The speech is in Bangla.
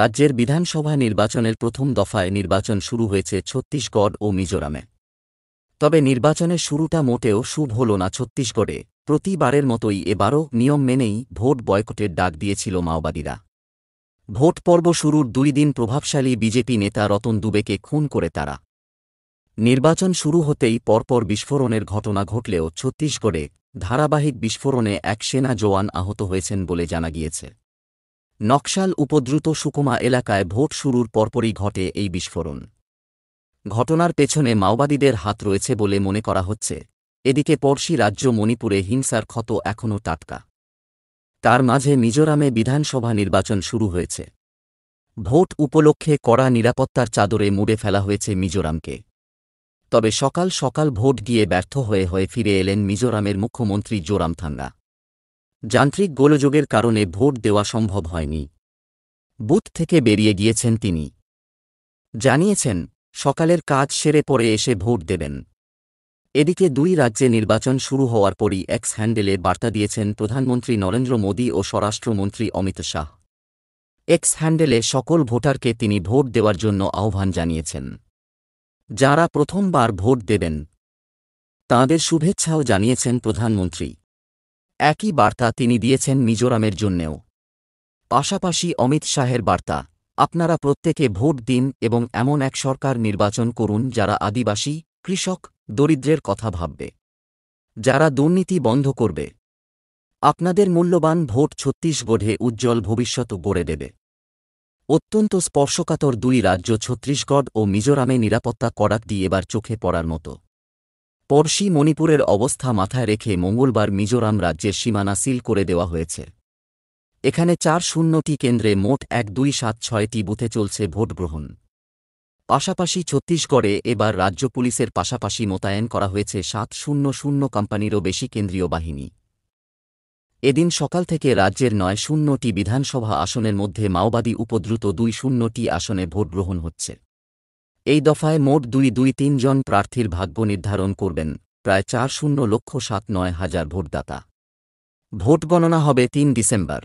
রাজ্যের বিধানসভা নির্বাচনের প্রথম দফায় নির্বাচন শুরু হয়েছে ছত্তিশগড় ও মিজোরামে তবে নির্বাচনের শুরুটা মোটেও শুভ হল না ছত্তিশগড়ে প্রতিবারের মতোই এবারও নিয়ম মেনেই ভোট বয়কটের ডাক দিয়েছিল মাওবাদীরা ভোট পর্ব শুরুর দুই দিন প্রভাবশালী বিজেপি নেতা রতন দুবেকে খুন করে তারা নির্বাচন শুরু হতেই পরপর বিস্ফোরণের ঘটনা ঘটলেও ছত্তিশগড়ে ধারাবাহিক বিস্ফোরণে এক সেনা জওয়ান আহত হয়েছেন বলে জানা গিয়েছে নকশাল উপদ্রুত সুকুমা এলাকায় ভোট শুরুর পরপরই ঘটে এই বিস্ফোরণ ঘটনার পেছনে মাওবাদীদের হাত রয়েছে বলে মনে করা হচ্ছে এদিকে পড়শি রাজ্য মণিপুরে হিংসার ক্ষত এখনও টাটকা তার মাঝে মিজোরামে বিধানসভা নির্বাচন শুরু হয়েছে ভোট উপলক্ষে কড়া নিরাপত্তার চাদরে মুড়ে ফেলা হয়েছে মিজোরামকে তবে সকাল সকাল ভোট গিয়ে ব্যর্থ হয়ে হয়ে ফিরে এলেন মিজোরামের মুখ্যমন্ত্রী জোরামথাঙ্গা যান্ত্রিক গোলযোগের কারণে ভোট দেওয়া সম্ভব হয়নি বুথ থেকে বেরিয়ে গিয়েছেন তিনি জানিয়েছেন সকালের কাজ সেরে পরে এসে ভোট দেবেন এদিকে দুই রাজ্যে নির্বাচন শুরু হওয়ার পরই এক্স হ্যান্ডেলে বার্তা দিয়েছেন প্রধানমন্ত্রী নরেন্দ্র মোদী ও স্বরাষ্ট্রমন্ত্রী অমিত শাহ এক্স হ্যান্ডেলে সকল ভোটারকে তিনি ভোট দেওয়ার জন্য আহ্বান জানিয়েছেন যারা প্রথমবার ভোট দেবেন তাঁদের শুভেচ্ছাও জানিয়েছেন প্রধানমন্ত্রী একই বার্তা তিনি দিয়েছেন মিজোরামের জন্যেও পাশাপাশি অমিত শাহের বার্তা আপনারা প্রত্যেকে ভোট দিন এবং এমন এক সরকার নির্বাচন করুন যারা আদিবাসী কৃষক দরিদ্রের কথা ভাববে যারা দুর্নীতি বন্ধ করবে আপনাদের মূল্যবান ভোট ছত্তিশগড়ে উজ্জ্বল ভবিষ্যৎ গড়ে দেবে অত্যন্ত স্পর্শকাতর দুই রাজ্য ছত্তিশগড় ও মিজোরামে নিরাপত্তা করাক দিয়ে এবার চোখে পড়ার মতো পরশি মণিপুরের অবস্থা মাথায় রেখে মঙ্গলবার মিজোরাম রাজ্যের সীমানা সিল করে দেওয়া হয়েছে এখানে চার শূন্যটি কেন্দ্রে মোট এক দুই সাত ছয়টি বুথে চলছে ভোট গ্রহণ পাশাপাশি ছত্তিশগড়ে এবার রাজ্য পুলিশের পাশাপাশি মোতায়েন করা হয়েছে সাত শূন্য শূন্য কোম্পানিরও বেশি কেন্দ্রীয় বাহিনী এদিন সকাল থেকে রাজ্যের নয় শূন্যটি বিধানসভা আসনের মধ্যে মাওবাদী উপদ্রুত দুই শূন্যটি আসনে ভোট গ্রহণ হচ্ছে এই দফায় মোট দুই দুই তিনজন প্রার্থীর ভাগ্য নির্ধারণ করবেন প্রায় চার শূন্য লক্ষ সাত নয় হাজার ভোটদাতা ভোট গণনা হবে তিন ডিসেম্বর